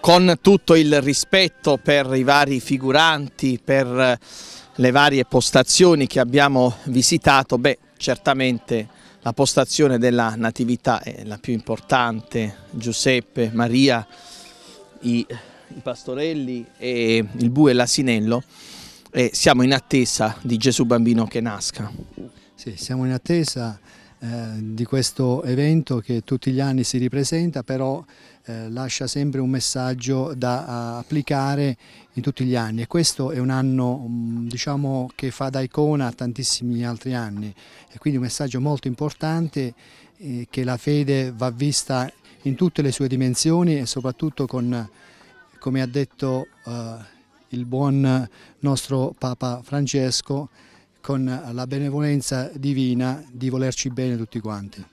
con tutto il rispetto per i vari figuranti, per eh, le varie postazioni che abbiamo visitato, beh certamente la postazione della Natività è la più importante, Giuseppe, Maria, i, i pastorelli, e il bue e l'asinello e siamo in attesa di Gesù bambino che nasca. Sì, siamo in attesa eh, di questo evento che tutti gli anni si ripresenta, però eh, lascia sempre un messaggio da applicare in tutti gli anni e questo è un anno mm, diciamo, che fa da icona a tantissimi altri anni e quindi un messaggio molto importante eh, che la fede va vista in tutte le sue dimensioni e soprattutto con, come ha detto eh, il buon nostro Papa Francesco, con la benevolenza divina di volerci bene tutti quanti.